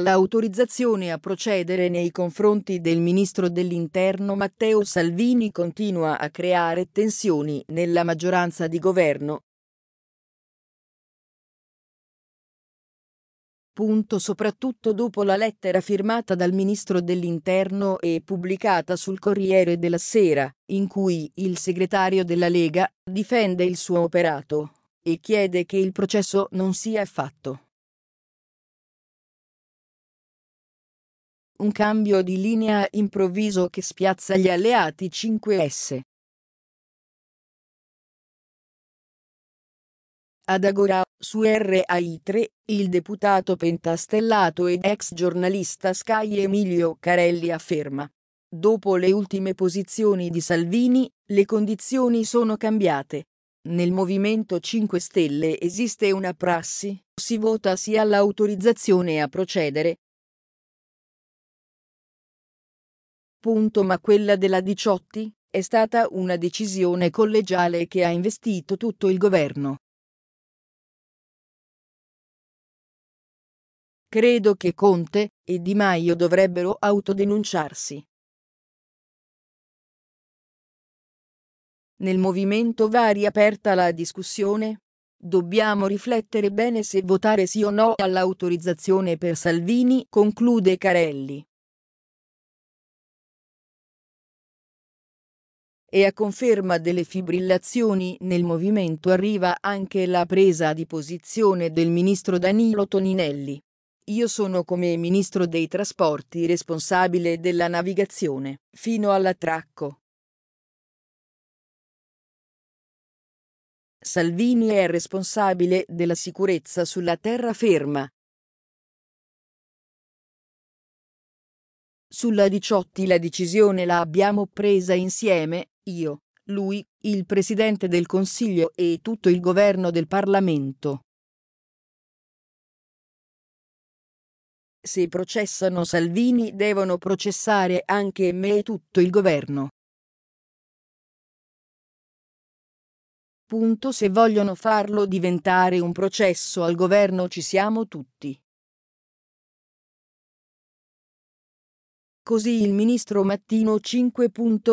L'autorizzazione a procedere nei confronti del ministro dell'Interno Matteo Salvini continua a creare tensioni nella maggioranza di governo. Punto soprattutto dopo la lettera firmata dal ministro dell'Interno e pubblicata sul Corriere della Sera, in cui il segretario della Lega difende il suo operato e chiede che il processo non sia fatto Un cambio di linea improvviso che spiazza gli alleati 5S. Ad Agora, su RAI3, il deputato pentastellato ed ex giornalista Sky Emilio Carelli afferma. Dopo le ultime posizioni di Salvini, le condizioni sono cambiate. Nel Movimento 5 Stelle esiste una prassi, si vota sia l'autorizzazione a procedere, Punto ma quella della Diciotti è stata una decisione collegiale che ha investito tutto il governo. Credo che Conte e Di Maio dovrebbero autodenunciarsi. Nel movimento va riaperta la discussione? Dobbiamo riflettere bene se votare sì o no all'autorizzazione per Salvini, conclude Carelli. e a conferma delle fibrillazioni nel movimento arriva anche la presa di posizione del ministro Danilo Toninelli. Io sono come ministro dei trasporti responsabile della navigazione, fino all'attracco. Salvini è responsabile della sicurezza sulla terraferma, Sulla 18 la decisione la abbiamo presa insieme, io, lui, il Presidente del Consiglio e tutto il governo del Parlamento. Se processano Salvini devono processare anche me e tutto il governo. Punto se vogliono farlo diventare un processo al governo ci siamo tutti. Così il ministro Mattino 5.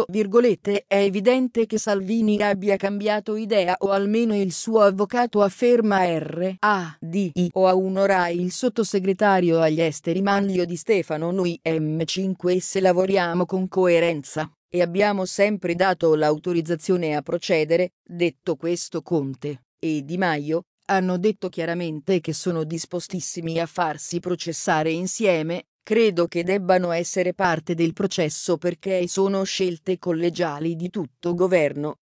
Virgolette, è evidente che Salvini abbia cambiato idea o almeno il suo avvocato afferma RADI o a un'ora il sottosegretario agli esteri Manlio di Stefano noi M5S lavoriamo con coerenza e abbiamo sempre dato l'autorizzazione a procedere, detto questo Conte e Di Maio hanno detto chiaramente che sono dispostissimi a farsi processare insieme, credo che debbano essere parte del processo perché sono scelte collegiali di tutto governo,